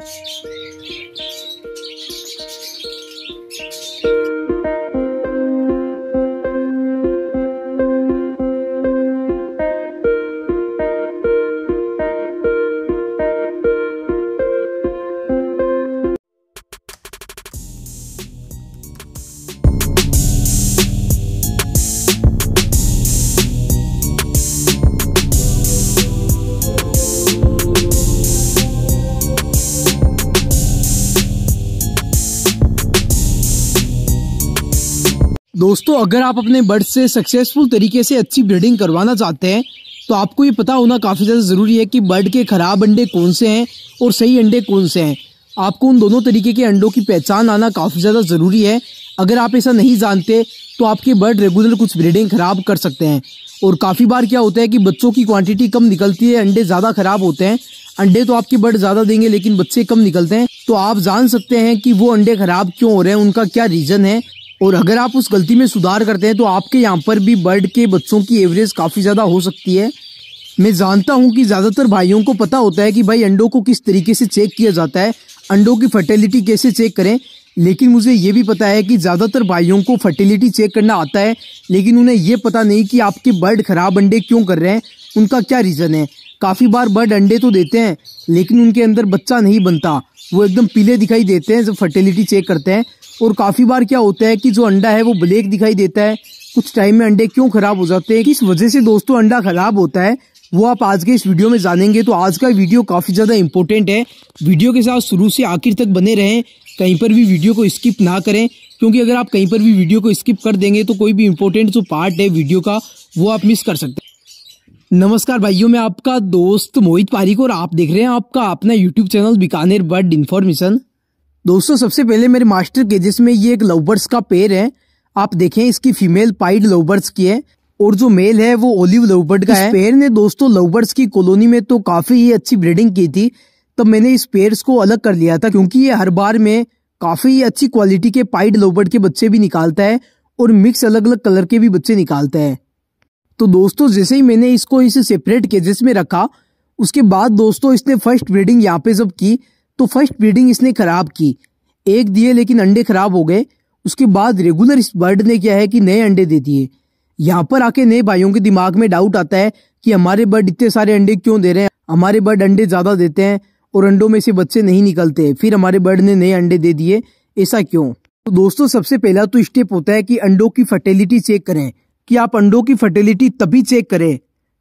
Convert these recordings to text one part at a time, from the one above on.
Thank you. दोस्तों अगर आप अपने बर्ड से सक्सेसफुल तरीके से अच्छी ब्रीडिंग करवाना चाहते हैं तो आपको ये पता होना काफ़ी ज़्यादा ज़रूरी है कि बर्ड के ख़राब अंडे कौन से हैं और सही अंडे कौन से हैं आपको उन दोनों तरीके के अंडों की पहचान आना काफ़ी ज़्यादा ज़रूरी है अगर आप ऐसा नहीं जानते तो आपके बर्ड रेगुलर कुछ ब्रीडिंग ख़राब कर सकते हैं और काफ़ी बार क्या होता है कि बच्चों की क्वांटिटी कम निकलती है अंडे ज़्यादा ख़राब होते हैं अंडे तो आपके बर्ड ज़्यादा देंगे लेकिन बच्चे कम निकलते हैं तो आप जान सकते हैं कि वो अंडे ख़राब क्यों हो रहे हैं उनका क्या रीज़न है और अगर आप उस गलती में सुधार करते हैं तो आपके यहाँ पर भी बर्ड के बच्चों की एवरेज काफ़ी ज़्यादा हो सकती है मैं जानता हूँ कि ज़्यादातर भाइयों को पता होता है कि भाई अंडों को किस तरीके से चेक किया जाता है अंडों की फर्टिलिटी कैसे चेक करें लेकिन मुझे ये भी पता है कि ज़्यादातर भाइयों को फर्टिलिटी चेक करना आता है लेकिन उन्हें यह पता नहीं कि आपके बर्ड ख़राब अंडे क्यों कर रहे हैं उनका क्या रीज़न है काफ़ी बार बर्ड अंडे तो देते हैं लेकिन उनके अंदर बच्चा नहीं बनता वो एकदम पीले दिखाई देते हैं जब फर्टिलिटी चेक करते हैं और काफ़ी बार क्या होता है कि जो अंडा है वो ब्लैक दिखाई देता है कुछ टाइम में अंडे क्यों खराब हो जाते हैं किस वजह से दोस्तों अंडा खराब होता है वो आप आज के इस वीडियो में जानेंगे तो आज का वीडियो काफ़ी ज़्यादा इम्पोर्टेंट है वीडियो के साथ शुरू से आखिर तक बने रहें कहीं पर भी वीडियो को स्किप ना करें क्योंकि अगर आप कहीं पर भी वीडियो को स्किप कर देंगे तो कोई भी इम्पोर्टेंट जो पार्ट है वीडियो का वो आप मिस कर सकते हैं नमस्कार भाइयों मैं आपका दोस्त मोहित पारिक और आप देख रहे हैं आपका अपना YouTube channel Bikaner bird information दोस्तों सबसे पहले मेरे मास्टर के जिसमें ये एक लवबर्ड्स का पेड़ है आप देखें इसकी फीमेल पाइड लवबर्ड्स की है और जो मेल है वो ओलिव लवबर्ड का है पेड़ ने दोस्तों लवबर्ड्स की कॉलोनी में तो काफी ही अच्छी ब्रीडिंग की थी तब मैंने इस पेड़ को अलग कर लिया था क्योंकि ये हर बार में काफी ही अच्छी क्वालिटी के पाइड लवबर्ड के बच्चे भी निकालता है और मिक्स अलग अलग कलर के भी बच्चे निकालता है तो दोस्तों जैसे ही मैंने इसको इसे सेपरेट केजेस में रखा उसके बाद दोस्तों इसने फर्स्ट ब्रीडिंग यहाँ पे जब की तो फर्स्ट ब्रीडिंग इसने खराब की एक दिए लेकिन अंडे खराब हो गए उसके बाद रेगुलर इस बर्ड ने क्या है कि नए अंडे दे दिए यहाँ पर आके नए भाइयों के दिमाग में डाउट आता है कि हमारे बर्ड इतने सारे अंडे क्यों दे रहे हैं हमारे बर्ड अंडे ज़्यादा देते हैं और अंडों में से बच्चे नहीं निकलते फिर हमारे बर्ड ने नए अंडे दे दिए ऐसा क्यों तो दोस्तों सबसे पहला तो स्टेप होता है कि अंडों की फर्टिलिटी चेक करें कि आप अंडों की फर्टिलिटी तभी चेक करें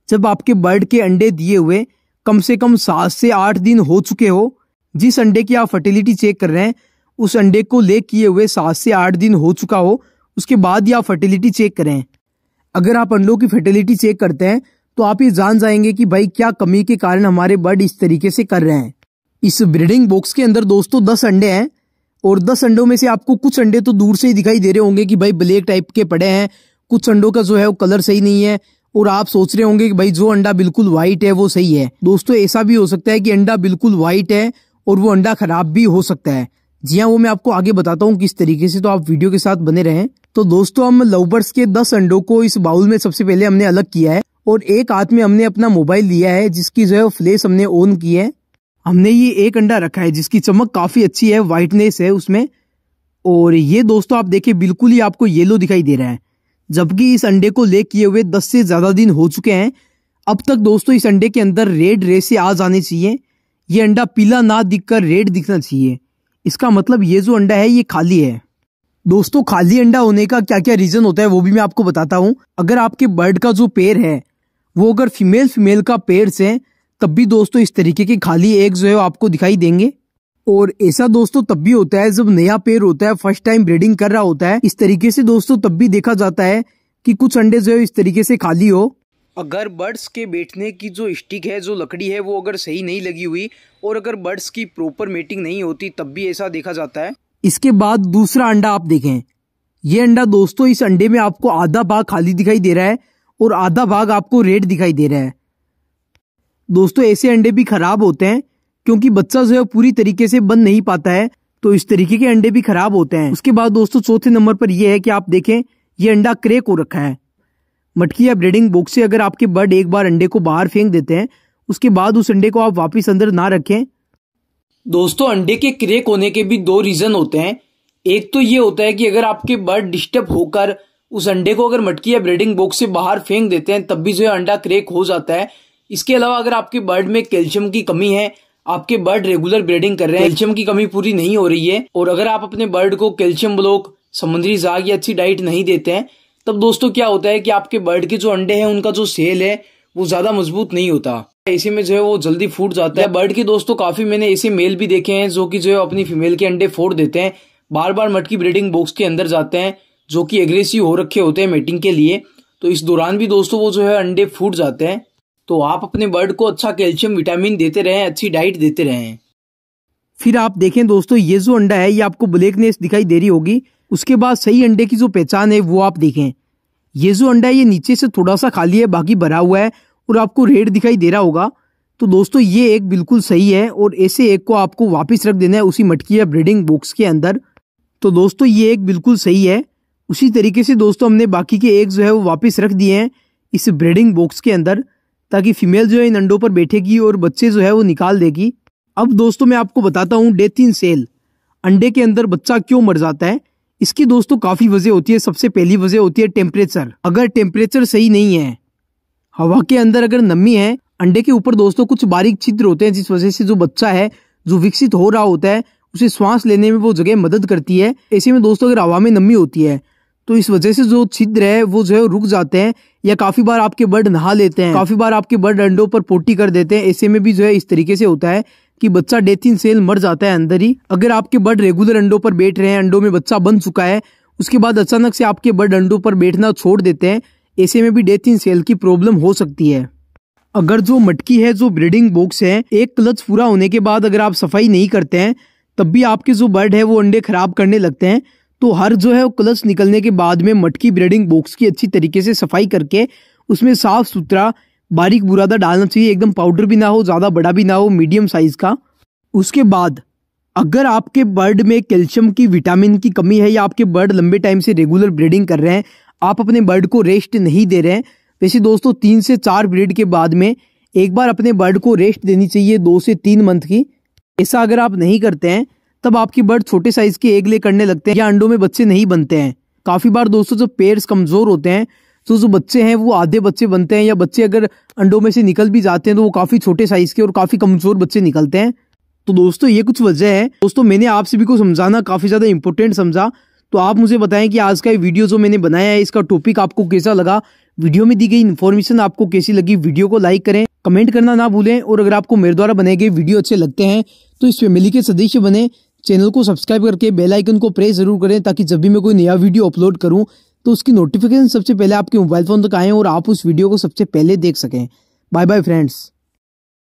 जब आपके बर्ड के अंडे दिए हुए कम से कम सात से आठ दिन हो चुके हो जिस अंडे की आप फर्टिलिटी चेक कर रहे हैं उस अंडे को ले किए हुए सात से आठ दिन हो चुका हो उसके बाद ही आप फर्टिलिटी चेक करें अगर आप अंडों की फर्टिलिटी चेक करते हैं तो आप ये जान जाएंगे कि भाई क्या कमी के कारण हमारे बर्ड इस तरीके से कर रहे हैं इस ब्रीडिंग बॉक्स के अंदर दोस्तों दस अंडे हैं और दस अंडों में से आपको कुछ अंडे तो दूर से ही दिखाई दे रहे होंगे कि भाई ब्लैक टाइप के पड़े हैं कुछ अंडों का जो है वो कलर सही नहीं है और आप सोच रहे होंगे कि भाई जो अंडा बिल्कुल व्हाइट है वो सही है दोस्तों ऐसा भी हो सकता है कि अंडा बिल्कुल व्हाइट है और वो अंडा खराब भी हो सकता है जी हाँ वो मैं आपको आगे बताता हूँ किस तरीके से तो आप वीडियो के साथ बने रहें तो दोस्तों हम लवबर्ड्स के दस अंडों को इस बाउल में सबसे पहले हमने अलग किया है और एक हाथ में हमने अपना मोबाइल लिया है जिसकी जो है फ्लेस हमने ऑन की है हमने ये एक अंडा रखा है जिसकी चमक काफी अच्छी है वाइटनेस है उसमें और ये दोस्तों आप देखे बिल्कुल ही आपको येलो दिखाई दे रहा है जबकि इस अंडे को ले किए हुए दस से ज्यादा दिन हो चुके हैं अब तक दोस्तों इस अंडे के अंदर रेड रेसे आ जाने चाहिए ये अंडा पीला ना दिखकर रेड दिखना चाहिए इसका मतलब ये जो अंडा है ये खाली है दोस्तों खाली अंडा होने का क्या क्या रीज़न होता है वो भी मैं आपको बताता हूँ अगर आपके बर्ड का जो पेड़ है वो अगर फीमेल फीमेल का पेड़ से तब भी दोस्तों इस तरीके के खाली एग जो है आपको दिखाई देंगे और ऐसा दोस्तों तब भी होता है जब नया पेड़ होता है फर्स्ट टाइम ब्रीडिंग कर रहा होता है इस तरीके से दोस्तों तब भी देखा जाता है कि कुछ अंडे जो है इस तरीके से खाली हो अगर बर्ड्स के बैठने की जो स्टिक है जो लकड़ी है वो अगर सही नहीं लगी हुई और अगर बर्ड्स की प्रॉपर मेटिंग नहीं होती तब भी ऐसा देखा जाता है इसके बाद दूसरा अंडा आप देखें ये अंडा दोस्तों इस अंडे में आपको आधा भाग खाली दिखाई दे रहा है और आधा भाग आपको रेड दिखाई दे रहा है दोस्तों ऐसे अंडे भी खराब होते हैं क्योंकि बच्चा जो है पूरी तरीके से बन नहीं पाता है तो इस तरीके के अंडे भी खराब होते हैं उसके बाद दोस्तों चौथे नंबर पर यह है कि आप देखें यह अंडा क्रेक हो रखा है मटकी या ब्रीडिंग बॉक्स से अगर आपके बर्ड एक बार अंडे को बाहर फेंक देते हैं उसके बाद उस अंडे को आप वापस अंदर ना रखें दोस्तों अंडे के क्रेक होने के भी दो रीजन होते हैं एक तो ये होता है कि अगर आपके बर्ड डिस्टर्ब होकर उस अंडे को अगर मटकी या ब्रीडिंग बॉक्स से बाहर फेंक देते हैं तब भी जो है अंडा क्रेक हो जाता है इसके अलावा अगर आपके बर्ड में कैल्शियम की कमी है आपके बर्ड रेगुलर ब्रीडिंग कर रहे हैं कैल्शियम की कमी पूरी नहीं हो रही है और अगर आप अपने बर्ड को कैल्शियम ब्लॉक समुद्री जाग या अच्छी डाइट नहीं देते हैं तब दोस्तों क्या होता है कि आपके बर्ड के जो अंडे हैं उनका जो सेल है वो ज्यादा मजबूत नहीं होता ऐसे में जो है वो जल्दी फूट जाता है बर्ड के दोस्तों काफी मैंने ऐसे मेल भी देखे हैं जो कि जो है अपनी फीमेल के अंडे फोड़ देते हैं बार बार मटकी ब्रीडिंग बॉक्स के अंदर जाते हैं जो कि एग्रेसिव हो रखे होते हैं मेटिंग के लिए तो इस दौरान भी दोस्तों वो जो है अंडे फूट जाते हैं तो आप अपने बर्ड को अच्छा कैल्शियम विटामिन देते रहें अच्छी डाइट देते रहें फिर आप देखें दोस्तों ये जो अंडा है ये आपको ब्लैकनेस दिखाई दे रही होगी उसके बाद सही अंडे की जो पहचान है वो आप देखें ये जो अंडा है ये नीचे से थोड़ा सा खाली है बाकी भरा हुआ है और आपको रेड दिखाई दे रहा होगा तो दोस्तों ये एक बिल्कुल सही है और ऐसे एक को आपको वापस रख देना है उसी मटकी या ब्रीडिंग बॉक्स के अंदर तो दोस्तों ये एक बिल्कुल सही है उसी तरीके से दोस्तों हमने बाकी के एक जो है वो वापस रख दिए हैं इस ब्रीडिंग बॉक्स के अंदर ताकि फीमेल जो है इन अंडों पर बैठेगी और बच्चे जो है वो निकाल देगी अब दोस्तों मैं आपको बताता हूँ डेथ इन सेल अंडे के अंदर बच्चा क्यों मर जाता है इसकी दोस्तों काफ़ी वजह होती है सबसे पहली वजह होती है टेम्परेचर अगर टेम्परेचर सही नहीं है हवा के अंदर अगर नमी है अंडे के ऊपर दोस्तों कुछ बारीक छिद्र होते हैं जिस वजह से जो बच्चा है जो विकसित हो रहा होता है उसे श्वास लेने में वो जगह मदद करती है ऐसे में दोस्तों अगर हवा में नमी होती है तो इस वजह से जो छिद्र है वो जो है रुक जाते हैं या काफी बार आपके बर्ड नहा लेते हैं काफी बार आपके बर्ड अंडों पर पोटी कर देते हैं ऐसे में भी जो है इस तरीके से होता है कि बच्चा डेथ इन सेल मर जाता है अंदर ही अगर आपके बर्ड रेगुलर अंडों पर बैठ रहे हैं अंडों में बच्चा बन चुका है उसके बाद अचानक से आपके बर्ड अंडों पर बैठना छोड़ देते हैं ऐसे में भी डेथ इन सेल की प्रॉब्लम हो सकती है अगर जो मटकी है जो ब्रीडिंग बॉक्स है एक क्लच पूरा होने के बाद अगर आप सफाई नहीं करते हैं तब भी आपके जो बर्ड है वो अंडे खराब करने लगते हैं तो हर जो है वो क्लच निकलने के बाद में मटकी ब्रीडिंग बॉक्स की अच्छी तरीके से सफाई करके उसमें साफ सुथरा बारीक बुरादा डालना चाहिए एकदम पाउडर भी ना हो ज़्यादा बड़ा भी ना हो मीडियम साइज़ का उसके बाद अगर आपके बर्ड में कैल्शियम की विटामिन की कमी है या आपके बर्ड लंबे टाइम से रेगुलर ब्रीडिंग कर रहे हैं आप अपने बर्ड को रेस्ट नहीं दे रहे हैं वैसे दोस्तों तीन से चार ब्रीड के बाद में एक बार अपने बर्ड को रेस्ट देनी चाहिए दो से तीन मंथ की ऐसा अगर आप नहीं करते हैं तब आपकी बर्ड छोटे साइज के एग ले करने लगते हैं या अंडों में बच्चे नहीं बनते हैं काफ़ी बार दोस्तों जो पेयर्स कमज़ोर होते हैं तो जो बच्चे हैं वो आधे बच्चे बनते हैं या बच्चे अगर अंडों में से निकल भी जाते हैं तो वो काफ़ी छोटे साइज़ के और काफ़ी कमज़ोर बच्चे निकलते हैं तो दोस्तों ये कुछ वजह है दोस्तों मैंने आप सभी को समझाना काफ़ी ज़्यादा इंपॉर्टेंट समझा तो आप मुझे बताएं कि आज का ये वीडियो जो मैंने बनाया है इसका टॉपिक आपको कैसा लगा वीडियो में दी गई इन्फॉर्मेशन आपको कैसी लगी वीडियो को लाइक करें कमेंट करना ना भूलें और अगर आपको मेरे द्वारा बनाए गए वीडियो अच्छे लगते हैं तो इस फैमिली के सदस्य बने चैनल को सब्सक्राइब करके बेल आइकन को प्रेस जरूर करें ताकि जब भी मैं कोई नया वीडियो अपलोड करूं तो उसकी नोटिफिकेशन सबसे पहले आपके मोबाइल फ़ोन तक आए और आप उस वीडियो को सबसे पहले देख सकें बाय बाय फ्रेंड्स